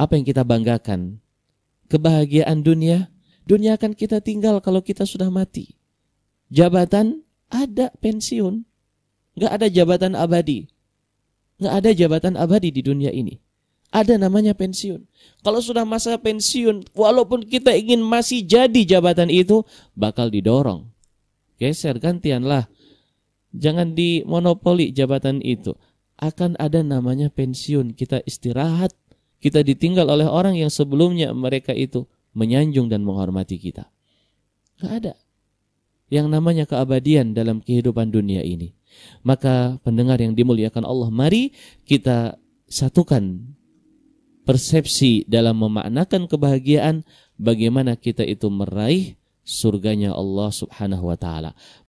apa yang kita banggakan? Kebahagiaan dunia, dunia akan kita tinggal kalau kita sudah mati. Jabatan ada pensiun, Gak ada jabatan abadi, Gak ada jabatan abadi di dunia ini. Ada namanya pensiun. Kalau sudah masa pensiun, walaupun kita ingin masih jadi jabatan itu, bakal didorong. Geser, gantianlah. Jangan dimonopoli jabatan itu. Akan ada namanya pensiun. Kita istirahat kita ditinggal oleh orang yang sebelumnya mereka itu menyanjung dan menghormati kita. Gak ada yang namanya keabadian dalam kehidupan dunia ini. Maka pendengar yang dimuliakan Allah, mari kita satukan persepsi dalam memaknakan kebahagiaan bagaimana kita itu meraih surganya Allah Subhanahu wa taala.